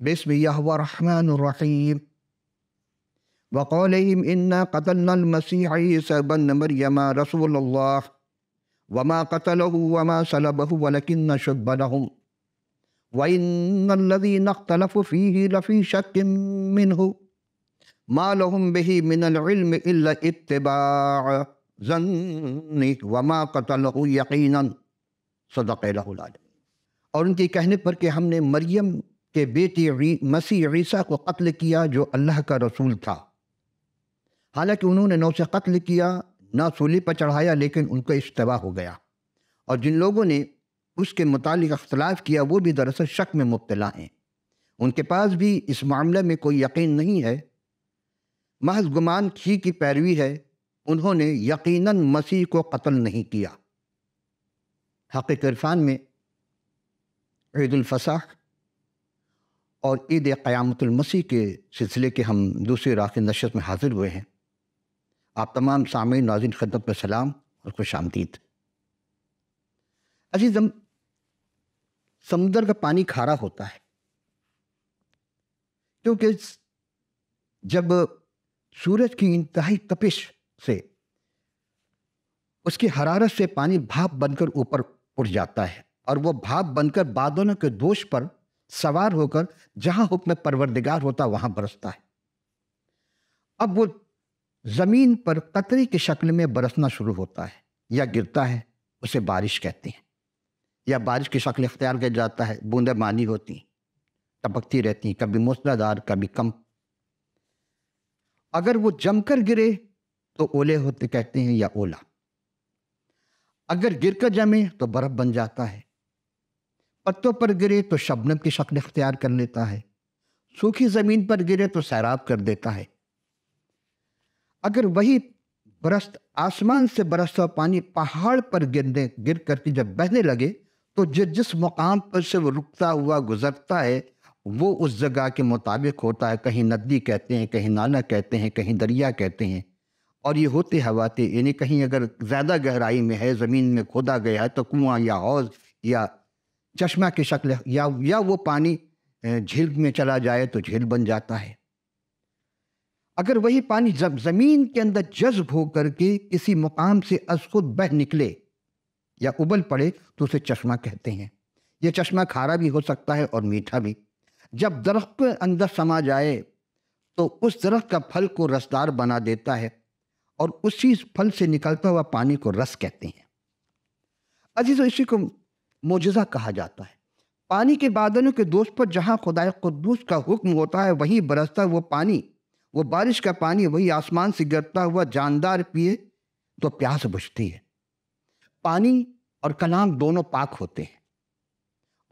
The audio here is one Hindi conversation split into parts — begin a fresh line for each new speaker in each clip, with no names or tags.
بسم يهوى الرحمن الرحيم وقالهم إنا قتلنا المسيح عيسى بن مريم رسول الله وما قتله وما سلبه ولكن شب لهم وإن الذين اختلفوا فيه لفي شك منه ما لهم به من العلم إلا اتباع ظنه وما قتله يقينا صدق له العالم और उनके कहने पर कि हमने मरियम के बेटे मसीह ईसा को कत्ल किया जो अल्लाह का रसूल था हालांकि उन्होंने न उसे कत्ल किया न सूली पर चढ़ाया लेकिन उनका इश्तवा हो गया और जिन लोगों ने उसके मुतालिक अख्तलाफ किया वो भी दरअसल शक में मुबतला हैं उनके पास भी इस मामले में कोई यकीन नहीं है महज गुमान खी की पैरवी है उन्होंने यकीनन मसीह को कत्ल नहीं किया हक़ इरफान में ईदालफ़साह और ईद क़्यामतमसी के सिलसिले के हम दूसरे राख नशत में हाजिर हुए हैं आप तमाम सामी नाजिन खदमत में सलाम और खुश आमदीद अजीज़म समुद्र का पानी खारा होता है क्योंकि जब सूरज की इंतहाई तपिश से उसकी हरारत से पानी भाप बनकर ऊपर उठ जाता है और वो भाप बनकर बादलों के दोष पर सवार होकर जहां हुक्म परवरदिगार होता वहां बरसता है अब वो जमीन पर कतरे की शक्ल में बरसना शुरू होता है या गिरता है उसे बारिश कहते हैं या बारिश की शक्ल इख्तियार कर जाता है बूंदे मानी होती हैं टपकती रहती हैं कभी मूसलाधार कभी कम अगर वो जमकर गिरे तो ओले होते कहते हैं या ओला अगर गिरकर जमे तो बर्फ बन जाता है पत्तों पर गिरे तो शबनम की शक्ल अख्तियार कर लेता है सूखी ज़मीन पर गिरे तो सैराब कर देता है अगर वही बरस आसमान से बरसता पानी पहाड़ पर गिरने गिर करके जब बहने लगे तो जिस जिस मुकाम पर से वो रुकता हुआ गुजरता है वो उस जगह के मुताबिक होता है कहीं नदी कहते हैं कहीं नाला कहते हैं कहीं दरिया कहते हैं और ये होते हवाते यानी कहीं अगर ज़्यादा गहराई में है ज़मीन में खोदा गया है तो कुआं या हौज या चश्मा की शक्ल या या वो पानी झील में चला जाए तो झील बन जाता है अगर वही पानी जब ज़मीन के अंदर जज्ब होकर के किसी मुकाम से अज खुद बह निकले या उबल पड़े तो उसे चश्मा कहते हैं यह चश्मा खारा भी हो सकता है और मीठा भी जब दरख्त के अंदर समा जाए तो उस दरख्त का फल को रसदार बना देता है और उसी फल से निकलता हुआ पानी को रस कहते हैं अजीज़ इसी को मुजज़ा कहा जाता है पानी के बादलों के दोष पर जहाँ खुदाए कुद्दूस का हुक्म होता है वहीं बरसता वो पानी वो बारिश का पानी वही आसमान से गिरता हुआ जानदार पिए तो प्यास बुझती है पानी और कलाम दोनों पाक होते हैं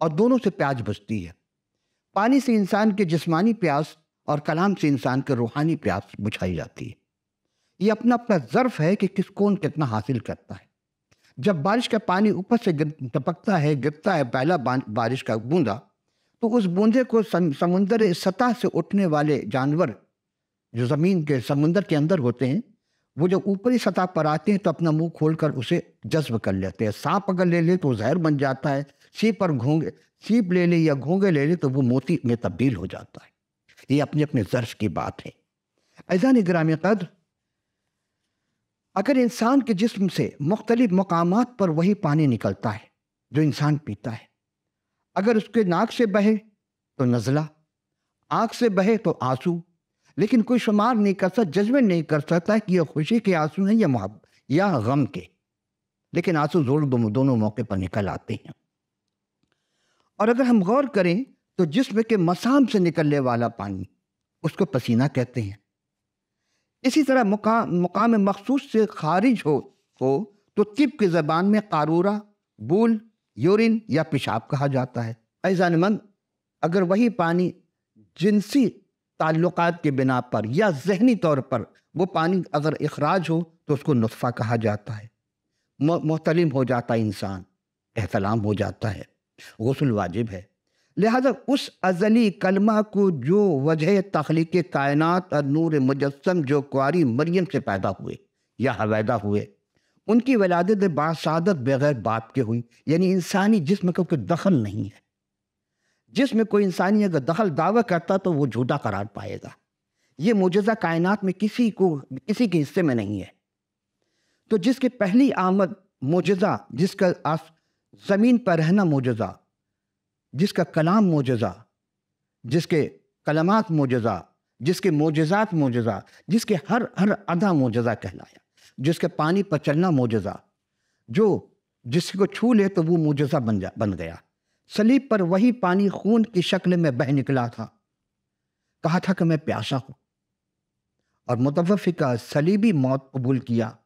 और दोनों से प्यास बुझती है पानी से इंसान के जिस्मानी प्यास और कलाम से इंसान के रूहानी प्यास बुझाई जाती है ये अपना अपना ज़र्फ है कि किस कौन कितना हासिल करता है जब बारिश का पानी ऊपर से टपकता है गिरता है पहला बारिश का बूंदा तो उस बूंदे को समुद्र सतह से उठने वाले जानवर जो ज़मीन के समुंदर के अंदर होते हैं वो जब ऊपरी सतह पर आते हैं तो अपना मुंह खोलकर उसे जज्ब कर लेते हैं सांप अगर ले ले तो जहर बन जाता है सीप पर घोंगे सीप ले ले या घोंगे ले ले तो वो मोती में तब्दील हो जाता है ये अपने अपने जर्फ की बात है ऐसा निगराम कदर अगर इंसान के जिस्म से मुख्तलिफ मकाम पर वही पानी निकलता है जो इंसान पीता है अगर उसके नाक से बहे तो नज़ला आँख से बहे तो आंसू लेकिन कोई शुमार नहीं कर सकता जजमेंट नहीं कर सकता कि यह खुशी के आंसू हैं या मोहब्बत या गम के लेकिन आंसू जोर दोनों मौके पर निकल आते हैं और अगर हम गौर करें तो जिसम के मसाम से निकलने वाला पानी उसको पसीना कहते हैं इसी तरह मुका मुकाम मखसूस से खारिज हो हो तो तिब की ज़बान में कारूरा बूल यूरिन या पेशाब कहा जाता है मंद अगर वही पानी जिनसी ताल्लुक़ के बिना पर या जहनी तौर पर वो पानी अगर अखराज हो तो उसको नुस्फ़ा कहा जाता है मोहतलम हो जाता है इंसान एहतलाम हो जाता है गसल वाजिब है लिहाजा उस अजली कलमा को जो वजह तख्लीक कायनात और नूर मुजस्म जो कुरी मरियम से पैदा हुए या हवैदा हुए उनकी वलादत बासादत बगैर बाप के हुई यानी इंसानी जिसम का कोई दखल नहीं है जिसमें कोई इंसानी अगर दखल दावा करता तो वो झूठा करार पाएगा ये मुजजा कायनात में किसी को किसी के हिस्से में नहीं है तो जिसके पहली आमद मुजजा जिसका ज़मीन पर रहना मुजजा जिसका कलाम मोजा जिसके कलमात मोजा जिसके मोजात मोजा जिसके हर हर अदा मोजा कहलाया जिसके पानी पर चलना मोजा जो जिसको छू ले तो वो मोजा बन जा बन गया सलीब पर वही पानी खून की शक्ल में बह निकला था कहा था कि मैं प्यासा हूँ और मुतफ़ी का सलीबी मौत कबूल किया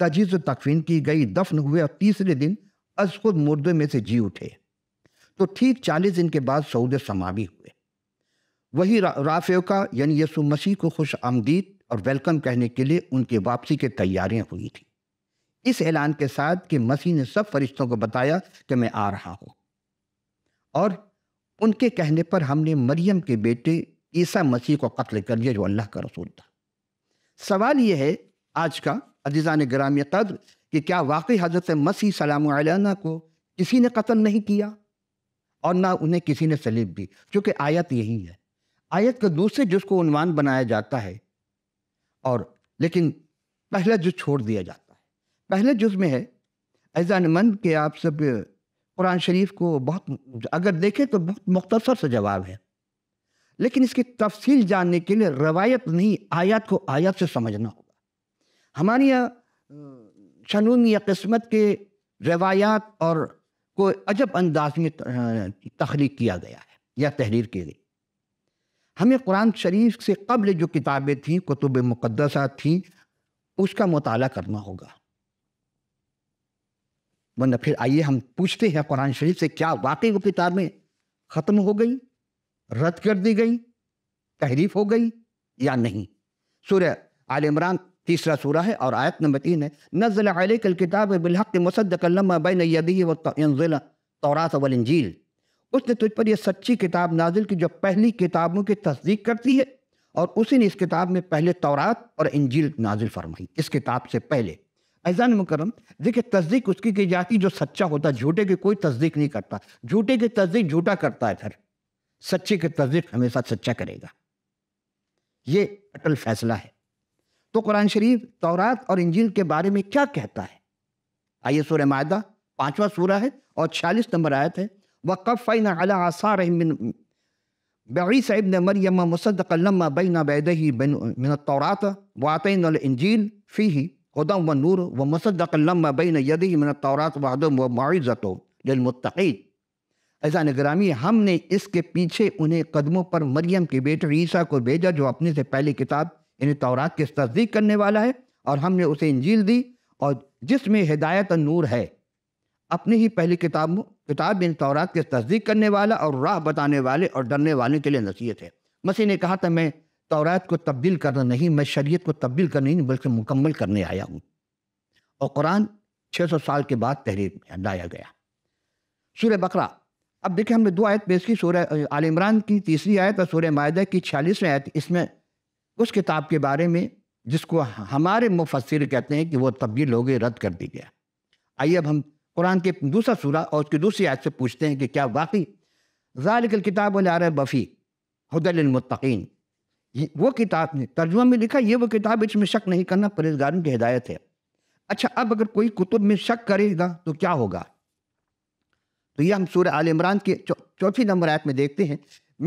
तजीज़ तकफीन की गई दफन हुए और तीसरे दिन अज खुद मुर्दे में से जी उठे तो ठीक चालीस दिन के बाद सऊद समावी हुए वही रा, राफेवका यानी यसु मसीह को खुश आमदीद और वेलकम कहने के लिए उनके वापसी के तैयारियां हुई थी इस ऐलान के साथ कि मसीह ने सब फरिश्तों को बताया कि मैं आ रहा हूँ और उनके कहने पर हमने मरियम के बेटे ईसा मसीह को कत्ल कर लिया जो अल्लाह का रसूल था सवाल यह है आज का अजीज़ा ने ग्राम्य कद कि क्या वाकई हजरत मसीह सलाम को किसी ने कत्ल नहीं किया और ना उन्हें किसी ने सलीब दी क्योंकि आयत यही है आयत का दूसरे जुज को उनवान बनाया जाता है और लेकिन पहला जुज छोड़ दिया जाता है पहले जुज में है ऐजानमंद के आप सब कुरान शरीफ को बहुत अगर देखें तो बहुत मुख्तसर सा जवाब है लेकिन इसकी तफसील जानने के लिए रवायत नहीं आयत को आयत से समझना होगा हमारे यहाँ शनून या किस्मत के रवायात और को अजब अंदाज में तख्लीक किया गया है या तहरीर की गई हमें कुरान शरीफ से कबल जो किताबें थीं कुतुब मुक़दसा थी उसका मताल करना होगा वरना फिर आइए हम पूछते हैं कुरान शरीफ से क्या वाकई वो किताबें ख़त्म हो गई रद्द कर दी गई तहरीफ हो गई या नहीं सूर्य आल इमरान तीसरा सूरा है और आयत नंबर तीन है नज़ल कल किताब बिलहक मुसदमा बैन यदी वजिला तौरात इंजील उसने तुझ पर यह सच्ची किताब नाजिल की जो पहली किताबों की तस्दीक करती है और उसी ने इस किताब में पहले तौरात और इंजील नाजिल फरमाई इस किताब से पहले ऐजान मुकरम देखिए तस्दीक उसकी की जाती जो सच्चा होता है झूठे की कोई तस्दीक नहीं करता झूठे की तस्दीक झूठा करता है सर सच्चे की तस्दीक हमेशा सच्चा करेगा ये अटल फैसला है तो कुरान शरीफ तौरात और इंजील के बारे में क्या कहता है आइए सूर मायदा पाँचवा सूरा है और छियालीस नंबर आयत है वक़फ़न अला आसार बड़ी साहिब ने मरियम मुसदकलम बैना बैदही तौरात वातिन इंजील फ़ी ही हदम व नूर व मुसदकलम बैन यदही मिन तौरात वदम व मुआज़तो लमुतकीद ऐसा निगरामी हमने इसके पीछे उन्हें कदमों पर मरियम के बेटे ईसा को भेजा जो अपने से पहले किताब यानी तौरात की तस्दीक करने वाला है और हमने उसे इंजील दी और जिसमें हिदायत और नूर है अपनी ही पहली किताब किताब इन तौरात की तस्दीक करने वाला और राह बताने वाले और डरने वाले के लिए नसीहत है मसीह ने कहा था मैं तौरात को तब्दील करना नहीं मैं शरीयत को तब्दील करने नहीं बल्कि मुकम्मल करने आया हूँ और कुरान 600 साल के बाद तहरीर में लाया गया सूर्य बकरा अब देखिए हमने दो आयत पेश की सूर्य आल इमरान की तीसरी आयत और सूर्य मायदा की छियालीसवें आयत इसमें उस किताब के बारे में जिसको हमारे मुफसर कहते हैं कि वो तब्दील हो गई रद्द कर दी गया आइए अब हम कुरान के दूसरा सूरा और उसकी दूसरी आयत से पूछते हैं कि क्या वाकई जालिकल किताब रहा है बफ़ी हदलमतिन वो किताब ने तर्जुमा में लिखा ये वो किताब इसमें शक नहीं करना परहेजगारों की हिदायत है अच्छा अब अगर कोई कुतुब में शक करेगा तो क्या होगा तो यह हम सूर्य आल इमरान के चौथी नंबर आयत में देखते हैं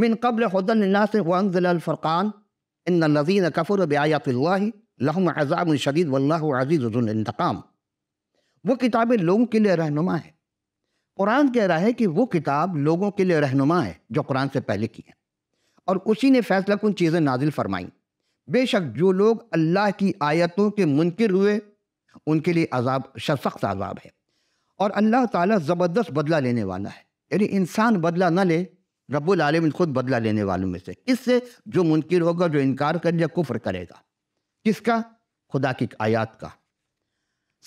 मिन कबल हदल से वंजल इन नजीन कफर बयात लहम वो किताबें लोगों के लिए रहनुमा है कुरान कह रहा है कि वो किताब लोगों के लिए रहनुमा है जो कुरान से पहले की है और उसी ने फैसला कुन चीज़ें नाजिल फ़रमाईं बेशक जो लोग अल्लाह की आयतों के मुनकर हुए उनके लिए अजाब सख्त अजाब है और अल्लाह ताला ज़बरदस्त बदला लेने वाला है यानी इंसान बदला न ले रब्बुल आलमीन खुद बदला लेने वालों में से इससे जो मुनकर होगा जो इनकार करेगा कुफर करेगा किसका खुदा की आयात का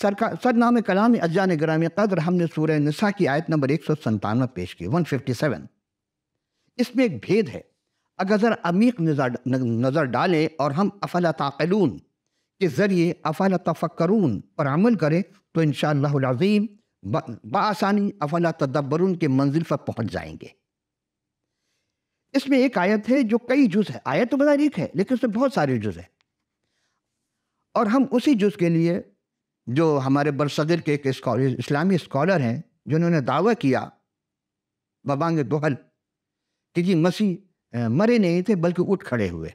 सरकार नाम कलाम अजान ग्राम कदर हमने सूर्य नसा की आयत नंबर एक सौ संतानवे पेश की वन फिफ्टी सेवन इसमें एक भेद है अगर जर अमीक नज़र नज़र डालें और हम अफला ताकलून के ज़रिए अफला तफक्रून पर अमल करें तो इन शाज़ीम बआसानी अफला तदब्बरून के मंजिल पर पहुँच जाएंगे इसमें एक आयत है जो कई जुज है आयत तो बड़ा एक है लेकिन उसमें बहुत सारे जुज है और हम उसी जुज के लिए जो हमारे बरसदर के एक इस्लामी स्कॉलर हैं जिन्होंने दावा किया बबांग दोहल कि जी मसीह मरे नहीं थे बल्कि उठ खड़े हुए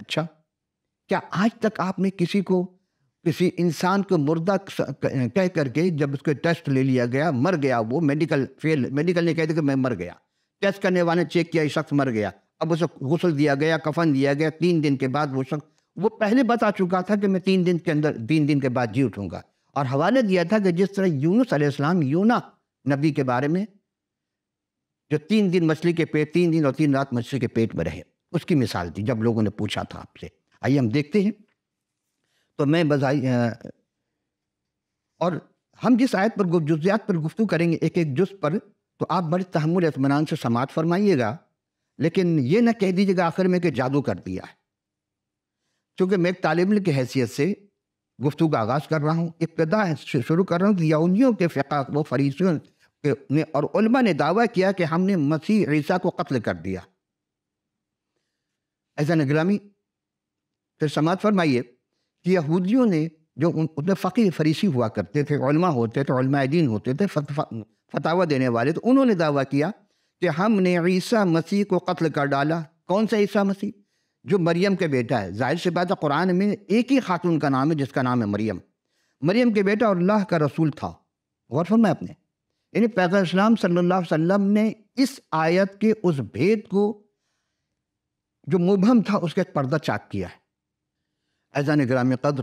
अच्छा क्या आज तक आपने किसी को किसी इंसान को मुर्दा कह करके जब उसके टेस्ट ले लिया गया मर गया वो मेडिकल फेल मेडिकल ने कह दिया कि मैं मर गया टेस्ट करने वाले चेक किया ये शख्स मर गया अब उसे गुसल दिया गया कफन दिया गया तीन दिन के बाद वो शख्स वो पहले बता चुका था कि मैं तीन दिन के अंदर तीन दिन के बाद जी उठूँगा और हवाले दिया था कि जिस तरह यूनुस अलैहिस्सलाम यूना नबी के बारे में जो तीन दिन मछली के पेट तीन दिन और तीन रात मछली के पेट में रहे उसकी मिसाल थी जब लोगों ने पूछा था आपसे आइए हम देखते हैं तो मैं बजाई और हम जिस आयत पर जुजियात पर गुफ्तु करेंगे एक एक जुज पर तो आप बड़े तहमुल इतमान से समात फरमाइएगा लेकिन ये ना कह दीजिएगा आखिर में कि जादू कर दिया है क्योंकि मैं एक तालब की हैसियत से गुफ्तु का आगाज़ कर रहा हूँ इब्तदा शुरू कर रहा हूँ कि याउनियों के फ़िका व फरीसियों ने और ने दावा किया कि हमने मसीह ईसा को कत्ल कर दिया ऐसा नगरामी फिर समाज फरमाइए कि यहूदियों ने जो उन उतने फ़कीर फरीसी हुआ करते थे होते थे दीन होते थे फतावा देने वाले तो उन्होंने दावा किया कि हमने ईसा मसीह को कत्ल कर डाला कौन सा ईसा मसीह जो मरियम के बेटा है जाहिर से बात है कुरान में एक ही खातून का नाम है जिसका नाम है मरियम मरियम के बेटा और अल्लाह का रसूल था गौर फरमाए अपने यानी पैगम्बर इस्लाम सल्लल्लाहु अलैहि वसल्लम ने इस आयत के उस भेद को जो मुबहम था उसका एक पर्दा चाक किया है ऐजान निगराम कदर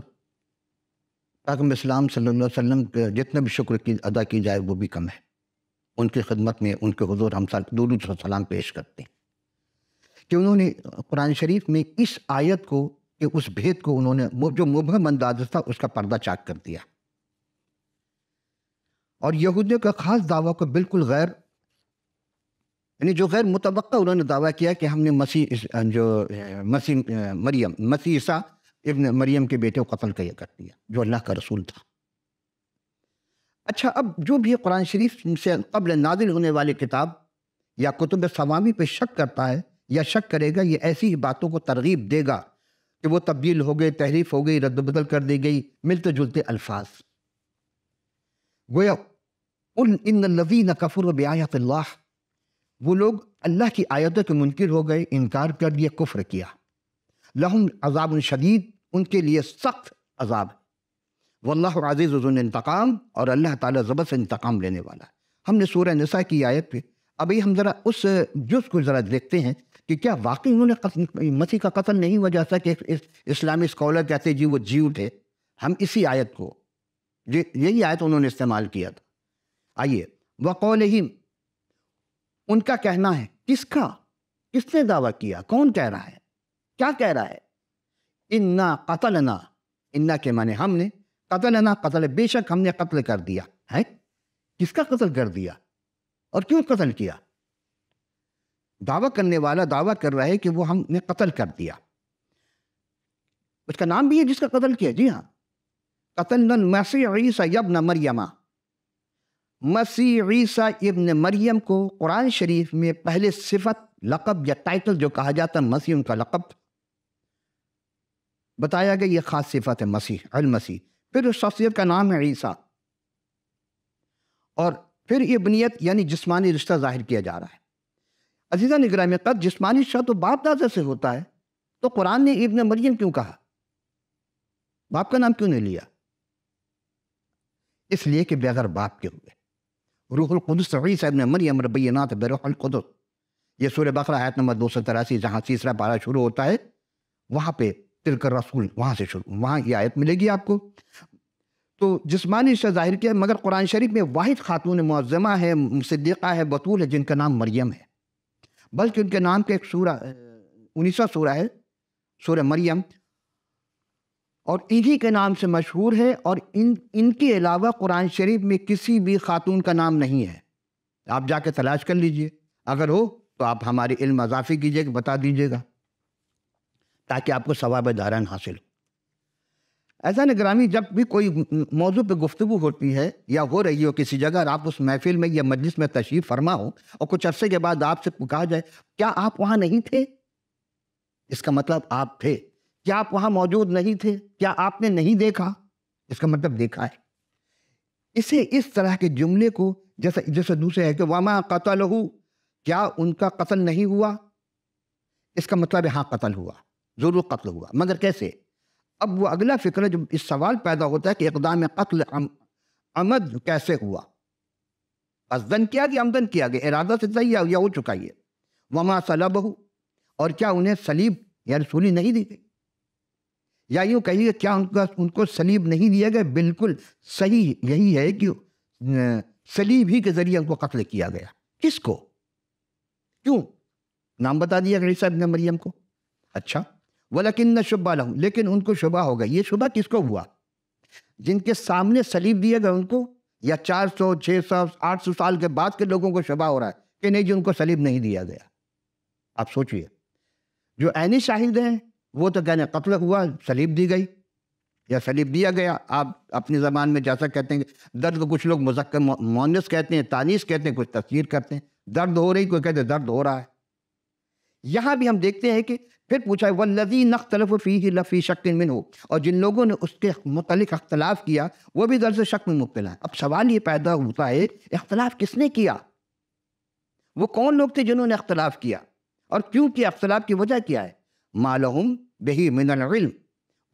पैगम्बर इस्लाम सल्लल्लाहु अलैहि वसल्लम के जितने भी शुक्र की अदा की जाए वो भी कम है उनकी खिदमत में उनके हजूर हम दूरुद सलाम पेश करते हैं कि उन्होंने कुरान शरीफ में इस आयत को कि उस भेद को उन्होंने जो मुबहम अंदाज था उसका पर्दा चाक कर दिया और यहूदियों का ख़ास दावा को बिल्कुल गैर यानी जो गैर मुतव उन्होंने दावा किया कि हमने मसीह जो मसीह मरियम मसीसा इब्न मरियम के बेटे को कत्ल कर दिया जो अल्लाह का रसूल था अच्छा अब जो भी कुरान शरीफ से कबल नाजिल होने वाली किताब या कुतुब सवामी पे शक करता है या शक करेगा ये ऐसी ही बातों को तरगीब देगा कि वो तब्दील हो गई तहरीफ हो गई रद्दबदल कर दी गई मिलते जुलते अल्फाज गोया उन इन न कफुर अल्लाह वो लोग अल्लाह की आयतों के मुनकर हो गए इनकार कर दिया कुफ्र किया लहम अजाब शदीद उनके लिए सख्त अजाब वल्लाह अजीज़ इंतकाम और अल्लाह ताला ज़बर से इंतकाम लेने वाला है हमने सूर्य नसा की आयत पे अभी हम ज़रा उस जुज को ज़रा देखते हैं कि क्या वाकई उन्होंने मसीह का कत्ल नहीं हुआ जैसा कि इस, इस्लामी स्कॉलर कहते जी वो जी उठे हम इसी आयत को यही आयत उन्होंने इस्तेमाल किया था आइए वकौल ही उनका कहना है किसका किसने दावा किया कौन कह रहा है क्या कह रहा है इन्ना कतलना इन्ना के माने हमने कतल है ना कतल है बेशक हमने कत्ल कर दिया है किसका कत्ल कर दिया और क्यों कत्ल किया दावा करने वाला दावा कर रहा है कि वो हमने कत्ल कर दिया उसका नाम भी है जिसका कत्ल किया जी हाँ कतल मसीह ईसा मरियमा मसी ईसा इब्न मरियम को कुरान शरीफ में पहले सिफत लकब या टाइटल जो कहा जाता है मसीह उनका लकब बताया गया ये खास सिफत है मसीह अल मसीह फिर उस शख्सियत का नाम है ईसा और फिर ये बनीत यानी जिस्मानी रिश्ता जाहिर किया जा रहा है अजीज़ा निगरा में कद जिस्मानी रिश्ता तो बाप दादा से होता है तो कुरान ने इब्न मरियम क्यों कहा बाप का नाम क्यों नहीं लिया इसलिए कि बेगर बाप के हुए रूहुल कुदस साहब ने मरियम नाथ बेरोहल कुदस ये सूर्य बकरा आयत नंबर दो सौ तिरासी जहाँ तीसरा पारा शुरू होता है वहाँ पे तिलकर रसूल वहाँ से शुरू वहाँ ये आयत मिलेगी आपको तो जिसमानी से जाहिर किया मगर कुरान शरीफ में वाहिद खातून मुआजमा है सिद्दीक़ा है बतूल है जिनका नाम मरियम है बल्कि उनके नाम का एक सूरा उन्नीसवा सूरा है सूर्य मरियम और इन्हीं के नाम से मशहूर है और इन इनके अलावा कुरान शरीफ में किसी भी खातून का नाम नहीं है आप जाके तलाश कर लीजिए अगर हो तो आप हमारे इल्म अजाफी कीजिए बता दीजिएगा ताकि आपको सवाब दारान हासिल हो ऐसा निगरानी जब भी कोई मौजू पर गुफ्तु होती है या हो रही हो किसी जगह और आप उस महफिल में या मजलिस में तशरीफ़ फरमा हो और कुछ अरसे के बाद आपसे कहा जाए क्या आप वहाँ नहीं थे इसका मतलब आप थे क्या आप वहाँ मौजूद नहीं थे क्या आपने नहीं देखा इसका मतलब देखा है इसे इस तरह के जुमले को जैसे जैसे दूसरे है कि वामा कतल क्या उनका कत्ल नहीं हुआ इसका मतलब यहाँ कतल कत्ल हुआ ज़रूर कत्ल हुआ मगर कैसे अब वो अगला फिक्र जो इस सवाल पैदा होता है कि इकदाम कत्ल अम, अमद कैसे हुआ असदन किया गया आमदन किया गया इरादा से सही या हो चुका ये वमा सलब हो और क्या उन्हें सलीब या रसूली नहीं दी गई या यूँ कहिए क्या उनका उनको सलीब नहीं दिया गया बिल्कुल सही यही है कि सलीब ही के ज़रिए उनको कत्ल किया गया किसको क्यों नाम बता दिया साहब ने मरियम को अच्छा वलकिन न शुबा लहू लेकिन उनको शुबा हो गई ये शुबा किसको हुआ जिनके सामने सलीब दिए गए उनको या चार सौ छः सौ आठ सौ साल के बाद के लोगों को शुबा हो रहा है कि नहीं जी उनको सलीब नहीं दिया गया आप सोचिए जो ऐनी शाहिद हैं वो तो कहने कत्ल हुआ सलीब दी गई या सलीब दिया गया आप अपनी ज़बान में जैसा कहते हैं दर्द को कुछ लोग मुजक्कर मोनस कहते हैं तानीस कहते हैं कुछ तस्वीर करते हैं दर्द हो रही कोई कहते दर्द हो रहा है यहाँ भी हम देखते हैं कि फिर पूछा वल्लजी नख्तलफ फ़ी लफ़ी शक मिन हो और जिन लोगों ने उसके मतलब अख्तलाफ किया वो भी गर्ज शक में मुबतला है अब सवाल ये पैदा होता है अख्तलाफ किसने किया वो कौन लोग थे जिन्होंने अख्तलाफ किया और क्यों किया अख्तलाफ की वजह क्या है मालूम बही मिनम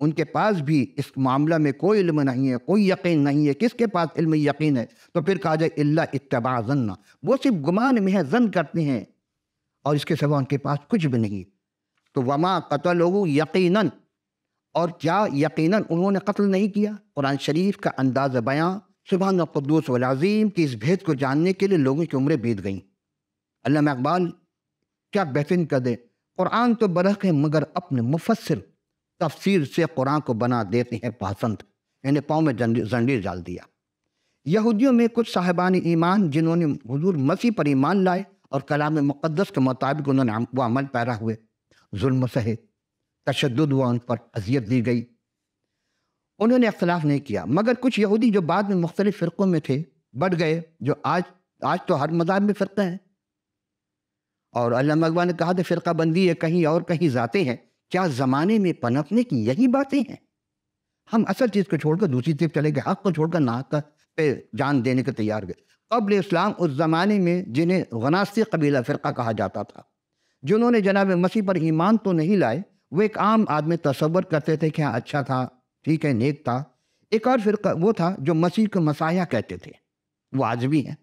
उनके पास भी इस मामला में कोई इल्म नहीं है कोई यकीन नहीं है किसके पास इल्म यकीन है तो फिर कहा जाए अल्ला इतबा जन्ना वो सिर्फ गुमान में है जन करते हैं और इसके सिवा उनके पास कुछ भी नहीं तो वमा कतल यकीन और क्या यकीन उन्होंने कत्ल नहीं किया कुरान शरीफ का अंदाज बयाँ सुबह नकदूस वलाजीम की इस भेद को जानने के लिए लोगों की उम्रें बीत गईं अल्लाह इकबाल क्या बेहतरीन कर दे कुरान तो बरह है मगर अपने मुफसर तफसर से कुरान को बना देते हैं पसंद इन्हें पाँव में जंजीर डाल दिया यहूदियों में कुछ साहिबान ईमान जिन्होंने हजूर मसीह पर ईमान लाए और कलाम मुक़दस के मुताबिक उन्होंने वो अमल पैरा हुए जुल्म सहित तशद व उन पर अजियत दी गई उन्होंने अख्तिलाफ नहीं किया मगर कुछ यहूदी जो बाद में मुख्तलिफ फ़िरक़ों में थे बढ़ गए जो आज आज तो हर मज़ाब में फ़िरका हैं और अल्लाह अकबा ने कहा था फ़िरका बंदी है कहीं और कहीं जाते हैं क्या ज़माने में पनपने की यही बातें हैं हम असल चीज़ को छोड़कर दूसरी तरफ चले गए हक को छोड़कर नाक का पे जान देने को तैयार गए कबल इस्लाम उस ज़माने में जिन्हें गनासी कबीला फ़िरका कहा जाता था जिन्होंने जनाब मसीह पर ईमान तो नहीं लाए वो एक आम आदमी तस्वर करते थे कि हाँ अच्छा था ठीक है नेक था एक और फिर वो था जो मसीह को मसाया कहते थे वो आज भी हैं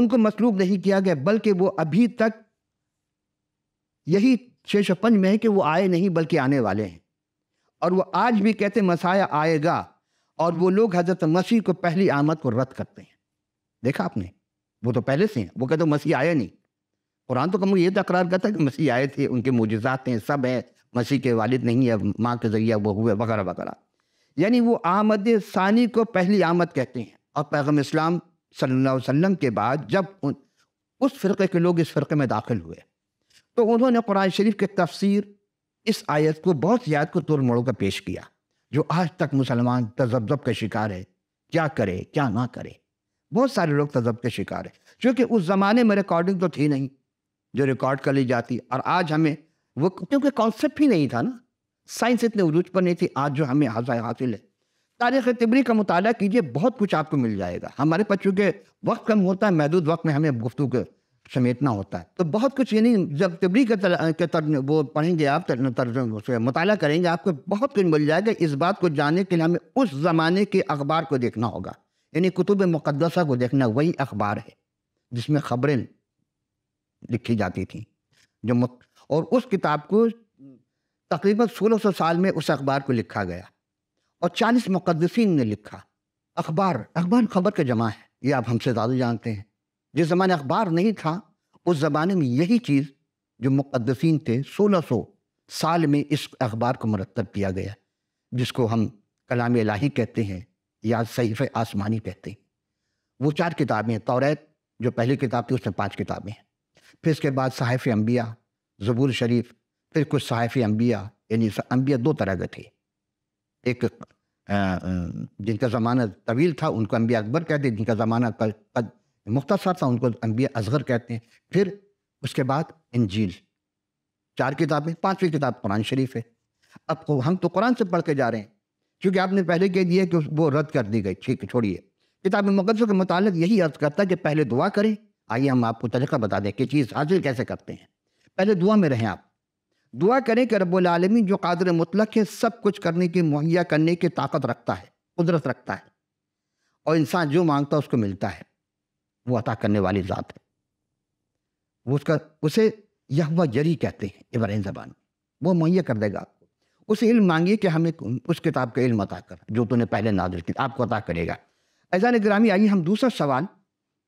उनको मसलूब नहीं किया गया बल्कि वो अभी तक यही शेषपंज में है कि वो आए नहीं बल्कि आने वाले हैं और वो आज भी कहते मसाया आएगा और वो लोग हजरत मसीह को पहली आमद को रद्द करते हैं देखा आपने वो तो पहले से हैं वो कहते मसीह आया नहीं कुरान तो कम ये तकरार तो करता है कि मसीह आए थे उनके मोजात हैं सब हैं मसीह के वालिद नहीं है माँ के ज़रिए वो हुए वगैरह वगैरह यानी वो आमद सानी को पहली आमद कहते हैं और पैगम इस्लाम सल्लल्लाहु अलैहि वसल्लम के बाद जब उन, उस फ़िरक़े के लोग इस फ़िरक़े में दाखिल हुए तो उन्होंने कुरान शरीफ के तफसीर इस आयत को बहुत याद को तोड़ मोड़ कर पेश किया जो आज तक मुसलमान तजब्जब का शिकार है क्या करे क्या ना करे बहुत सारे लोग तजब के शिकार है क्योंकि उस ज़माने में रिकॉर्डिंग तो थी नहीं जो रिकॉर्ड कर ली जाती और आज हमें वो क्योंकि कॉन्सेप्ट ही नहीं था ना साइंस इतने उरूज पर नहीं थी आज जो हमें हासिल है तारीख तिबरी का मुताल कीजिए बहुत कुछ आपको मिल जाएगा हमारे पास चूँकि वक्त कम होता है महदूद वक्त में हमें गुफ्तु समेटना होता है तो बहुत कुछ यानी जब तिबरी के तर, के तर, वो पढ़ेंगे आप उसका मुताल करेंगे आपको बहुत कुछ मिल जाएगा इस बात को जानने के लिए हमें उस ज़माने के अखबार को देखना होगा यानी कुतुब मुकदसा को देखना वही अखबार है जिसमें खबरें लिखी जाती थी जो मुक... और उस किताब को तकरीबन 1600 साल में उस अखबार को लिखा गया और 40 मुकदसिन ने लिखा अखबार अखबार खबर का जमा है ये आप हमसे ज़्यादा जानते हैं जिस ज़माने अखबार नहीं था उस ज़माने में यही चीज़ जो मुकदसिन थे 1600 साल में इस अखबार को मरतब किया गया जिसको हम कलाम इलाही कहते हैं या सहीफ़ आसमानी कहते हैं वो चार किताबें तौरत जो पहली किताब थी उसमें पाँच किताबें हैं फिर इसके बाद सहाफ़ अम्बिया ज़बूर शरीफ फिर कुछ सहाफ़ अम्बिया यानी अम्बिया दो तरह के थे एक जिनका ज़माना तवील था उनको अम्बिया अकबर कहते हैं जिनका ज़माना कद मुख्तसर था उनको अम्बिया असगर कहते हैं फिर उसके बाद इंजील चार किताबें पांचवी किताब कुरान शरीफ है अब हम तो कुरान से पढ़ के जा रहे हैं क्योंकि आपने पहले कह दिया कि वो रद्द कर दी गई ठीक छोड़िए किताब मुकदस के मुतालिक यही अर्ज करता है कि पहले दुआ करें आइए हम आपको तरीका बता दें कि चीज़ हासिल कैसे करते हैं पहले दुआ में रहें आप दुआ करें कि रबालमी जो कादर मतलक है सब कुछ करने की मुहैया करने की ताकत रखता है कुदरत रखता है और इंसान जो मांगता है उसको मिलता है वो अता करने वाली ज़ात है वो उसका उसे यह जरी कहते हैं इब्राहिम जबान में वो मुहैया कर देगा आपको उसे इल्म मांगिए कि हमें उस किताब का इल्म अता कर जो तूने पहले नाजिल किया आपको अता करेगा ऐसा निगरामी आइए हम दूसरा सवाल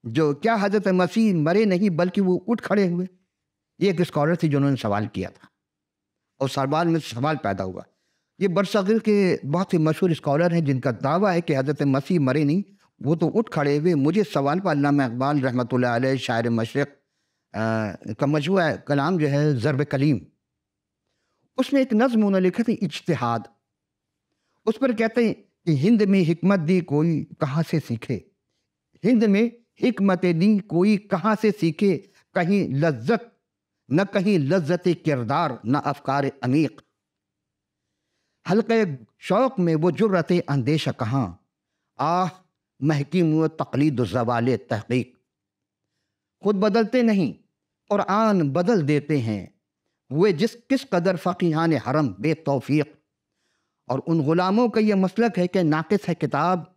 जो क्या हजरत मसीह मरे नहीं बल्कि वो उठ खड़े हुए ये एक स्कॉलर थे जिन्होंने सवाल किया था और सवाल में सवाल पैदा हुआ ये बरसगर के बहुत ही मशहूर स्कॉलर हैं जिनका दावा है कि हजरत मसीह मरे नहीं वो तो उठ खड़े हुए मुझे सवाल पर अल्लाह इकबाल रहमत शायर मशरक़ का मजमू कलाम जो है ज़रब कलीम उसमें एक नज़म उन्होंने लिखा थी इजतहाद उस पर कहते हैं कि हिंद में हमत दी कोई कहाँ से सीखे हिंद में हिकमत दी कोई कहाँ से सीखे कहीं लज्जत न कहीं लज्जत किरदार न अफकार अमीक हल्के शौक में वो जुर्रत अंदेश कहाँ आह महकी व तकलीद जवाल तहकीक खुद बदलते नहीं और आन बदल देते हैं वे जिस किस कदर फ़कीहान हरम बे बेतौफ़ीक और उन ग़ुलामों का ये मसलक है कि नाकस है किताब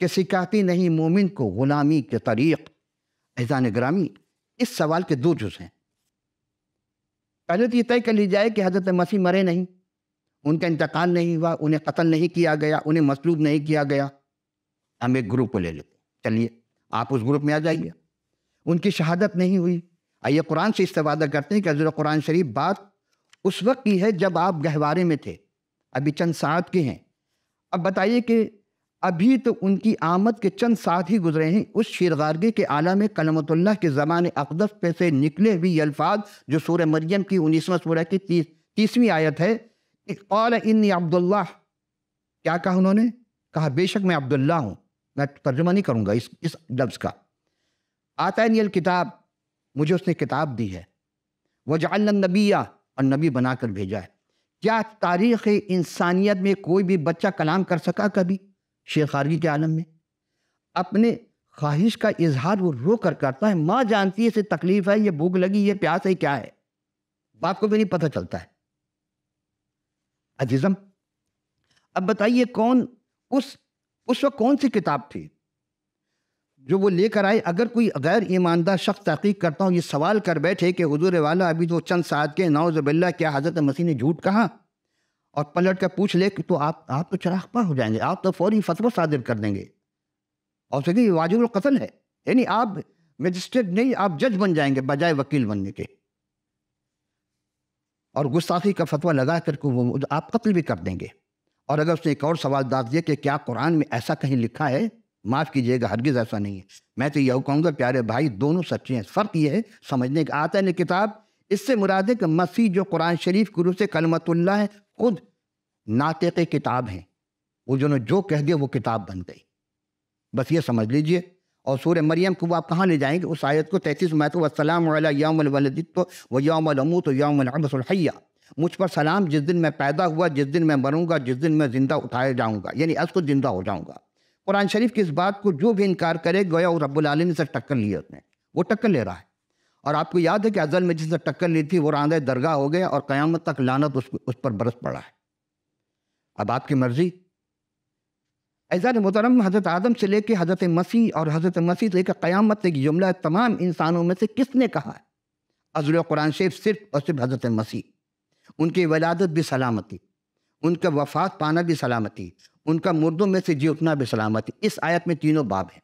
कि सिखाती नहीं मोमिन को गुलामी के तरीक़ ऐजान ग्रामी इस सवाल के दो जुज हैं पहले तो ये तय कर ली जाए कि हजरत मसीह मरे नहीं उनका इंतकाल नहीं हुआ उन्हें कत्ल नहीं किया गया उन्हें मसलूब नहीं किया गया हम एक ग्रुप को ले लेते चलिए आप उस ग्रुप में आ जाइए उनकी शहादत नहीं हुई आइए कुरान से इस्तवादा करते हैं कि हजरत कुरान शरीफ बात उस वक्त की है जब आप गहवारे में थे अभी चंद सात के हैं अब बताइए कि अभी तो उनकी आमद के चंद साथ ही गुजरे हैं उस शेरगारगे के आला में कलमतुल्ला के ज़मान अकदस पे से निकले हुए अल्फाज जो सूर मरियम की उन्नीसवें सूर्य की तीस तीसवीं आयत है और इन अब्दुल्ला क्या कहा उन्होंने कहा बेशक मैं अब्दुल्ला हूँ मैं तर्जुमा नहीं करूँगा इस इस लफ्ज़ का आता है किताब मुझे उसने किताब दी है वजाल नबिया और नबी बनाकर भेजा है क्या तारीख़ इंसानियत में कोई भी बच्चा कलाम कर सका कभी शेर खारगी के आलम में अपने ख्वाहिश का इजहार वो रो कर करता है माँ जानती है इसे तकलीफ है ये भूख लगी ये प्यास है क्या है बाप को भी नहीं पता चलता है अजीज़म अब बताइए कौन उस उस वक्त कौन सी किताब थी जो वो लेकर आए अगर कोई गैर ईमानदार शख्स तहकीक करता हूँ ये सवाल कर बैठे कि हजूर वाला अभी तो चंद साद के नाउजबिल्ला क्या हजरत मसीह ने झूठ कहा और पलट कर पूछ ले कि तो आप आप तो चराग पर हो जाएंगे आप तो फौरी फतवा सादिर कर देंगे और क्योंकि ये वाजिब कतल है यानी आप मजिस्ट्रेट नहीं आप जज बन जाएंगे बजाय वकील बनने के और गुस्ताखी का फतवा लगा करके वो आप कत्ल भी कर देंगे और अगर उसने एक और सवाल दाग दिया कि क्या कुरान में ऐसा कहीं लिखा है माफ़ कीजिएगा हरगिज़ ऐसा नहीं है मैं तो यह कहूँगा प्यारे भाई दोनों सच्चे हैं फ़र्क ये है समझने का आता है किताब इससे मुराद है कि मसीह जो कुरान शरीफ गुरु से कलमतुल्ला है खुद नाते किताब हैं उन्होंने जो कह दिया वो किताब बन गई बस ये समझ लीजिए और सूर्य मरियम को आप कहाँ ले जाएंगे उस आयत को तैतीस मैत वसलामदित तो, व यामू तो यौमबसैया मुझ पर सलाम जिस दिन मैं पैदा हुआ जिस दिन मैं मरूंगा जिस दिन मैं ज़िंदा उठाया जाऊंगा यानी अस को ज़िंदा हो जाऊंगा कुरान शरीफ की इस बात को जो भी इनकार करे गया और रब्बुल आलमीन से टक्कर लिए उसने वो टक्कर ले रहा है और आपको याद है कि अजल में जिसने टक्कर ली थी वो रांदे दरगाह हो गया और क़यामत तक लानत उस उस पर बरस पड़ा है अब आपकी मर्ज़ी ऐजा मुतरम हज़रत आदम से लेके हज़रत मसीह और हज़रत मसीह लेकर क़यामत एक जुमला तमाम इंसानों में से किसने कहा है अजल कुरान शेफ सिर्फ और सिर्फ हज़रत मसीह उनकी वलादत भी सलामती उनका वफात पाना भी सलामती उनका मुर्दों में से जी उठना भी सलामती इस आयत में तीनों बाब हैं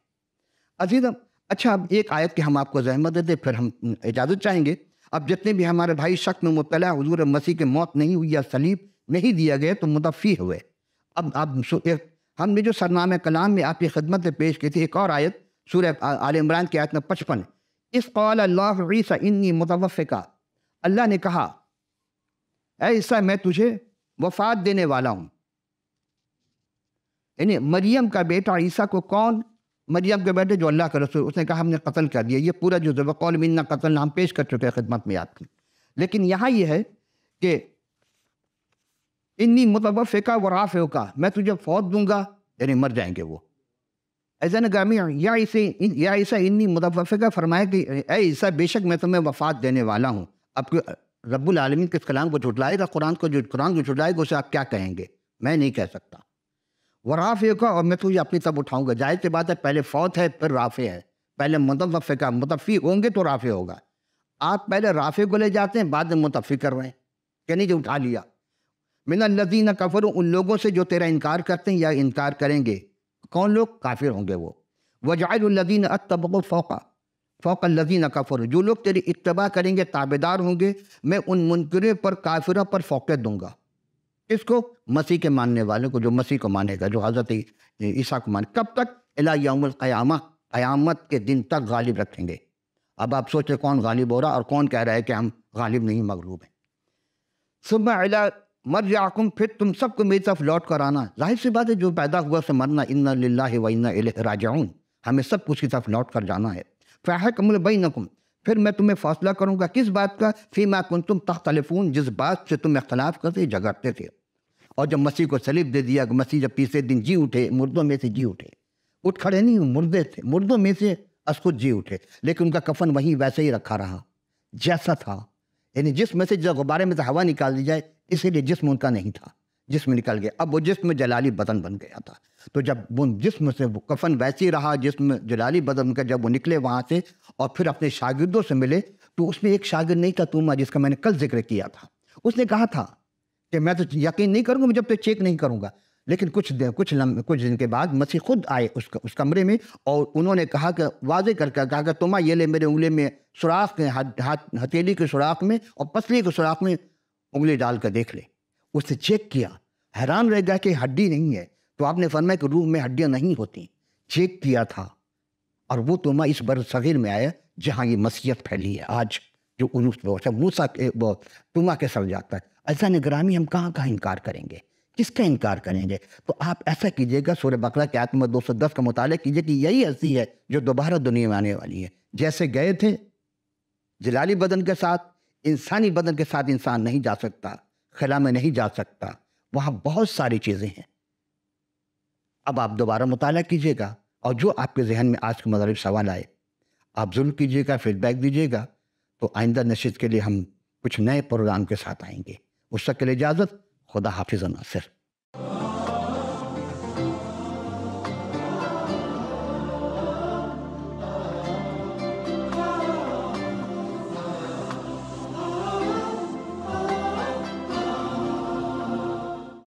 अजीज़म अच्छा अब एक आयत की हम आपको जहमत दे दें फिर हम इजाज़त चाहेंगे अब जितने भी हमारे भाई शक में मुबला हजूर मसीह की मौत नहीं हुई या सलीब नहीं दिया गया तो मुदफ़ी हुए अब आप हमने जो सरनाम कलाम में आपकी खदमत में पेश की थी एक और आयत सूर्य आल इमरान की आयत में पचपन इस कौल अल्लाह ईसा इन्नी मुतवफ़ा अल्लाह ने कहा ऐसा मैं तुझे वफात देने वाला हूँ यानी मरियम का बेटा ईसा को कौन मरियम के बेटे जो अल्लाह के रसूल उसने कहा हमने कत्ल कर दिया ये पूरा जो जबकौल मिन्ना कत्ल नाम पेश कर चुके हैं खिदमत में आपकी लेकिन यहाँ ये है कि इन्नी मुतवफ़िका व का मैं तुझे फौत दूंगा यानी मर जाएंगे वो ऐसा न गामी या इसे या ऐसा इन्नी मुतवफ़िका फरमाया कि ऐसा बेशक मैं तुम्हें वफात देने वाला हूँ अब रब्बुल आलमीन किस कलाम को झुटलाएगा कुरान को जो कुरान को झुटलाएगा उसे आप क्या कहेंगे मैं नहीं कह सकता राफे का और मैं तुझे तो अपनी तब उठाऊंगा जाहिर सी बात है पहले फौत है फिर राफे है पहले मुतफ़ का मुतफ़ी होंगे तो राफे होगा आप पहले राफे को ले जाते हैं बाद में मुतफ़ी कर रहे हैं कि नहीं जो उठा लिया मिना लजीन कफर उन लोगों से जो तेरा इनकार करते हैं या इनकार करेंगे कौन लोग काफिर होंगे वो वजायलदीन अतबो फ़ोका फ़ौक लजीन कफर जो लोग तेरी इतबा करेंगे ताबेदार होंगे मैं उन मुनकरे पर काफिरों पर फोके दूंगा किसको मसीह के मानने वालों को जो मसीह को मानेगा जो हज़रत ईसा को माने कब तक अला क़यामत के दिन तक गालिब रखेंगे अब आप सोचें कौन गालिब हो रहा और कौन कह रहा है कि हम गालिब नहीं मगलूब हैं सुबह अला मर जाकुम फिर तुम सबको मेरी तरफ लौट कर आना जाहिर सी बात है जो पैदा हुआ से मरना इन ला व इन्ना राजाउन हमें सब कुछ की तरफ लौट कर जाना है फ़ाह कमल बई नकुम फिर मैं तुम्हें फासला करूँगा किस बात का मा कुन तुम तख्तलफून जिस बात से तुम इख्तलाफ करते झगड़ते थे और जब मसीह को सलीब दे दिया मसीह जब तीसरे दिन जी उठे मुर्दों में से जी उठे उठ खड़े नहीं मुर्दे थे मुर्दों में से असखुद जी उठे लेकिन उनका कफन वहीं वैसे ही रखा रहा जैसा था यानी जिसमें से जब गुब्बारे में से हवा निकाल दी जाए इसीलिए जिसम उनका नहीं था जिसम निकल गया अब वो जिसम जलाली बदन बन गया था तो जब वो जिसम से वो कफन वैसे ही रहा जिसम जलाली बदन का जब वो निकले वहाँ से और फिर अपने शागिर्दों से मिले तो उसमें एक शागिर नहीं था तूमा जिसका मैंने कल जिक्र किया था उसने कहा था कि मैं तो यकीन नहीं करूँगा मैं जब तक तो चेक नहीं करूँगा लेकिन कुछ दिन कुछ लम, कुछ दिन के बाद मसीह खुद आए उस उस कमरे में और उन्होंने कहा कि वाजे कर कहा कि तुम्हारा ये ले मेरे उंगली में सुराख में हाथ हाथ हथेली के सुराख में और पसली के सुराख में उंगली डाल कर देख ले उसने चेक किया हैरान रह गया कि हड्डी नहीं है तो आपने फरमाया कि रूह में हड्डियाँ नहीं होती चेक किया था और वो तोमा इस बर सगीर में आया जहाँ ये मसीहत फैली है आज जो उनूस व्यवस्था मूसा के वो तुमा के सर जाता है ऐसा निगरानी हम कहाँ कहाँ इनकार करेंगे किसका इनकार करेंगे तो आप ऐसा कीजिएगा सूर्य बकरा के आत्मा दो सौ दस का मुताल कीजिए कि यही हस्ती है जो दोबारा दुनिया में आने वाली है जैसे गए थे जलाली बदन के साथ इंसानी बदन के साथ इंसान नहीं जा सकता खिला में नहीं जा सकता वहाँ बहुत सारी चीज़ें हैं अब आप दोबारा मुताल कीजिएगा और जो आपके जहन में आज के मतलब सवाल आए आप ज़रूर कीजिएगा फीडबैक दीजिएगा तो आइंदा नशीत के लिए हम कुछ नए प्रोग्राम के साथ आएंगे उस तक के लिए इजाज़त खुदा हाफिज़ नासिर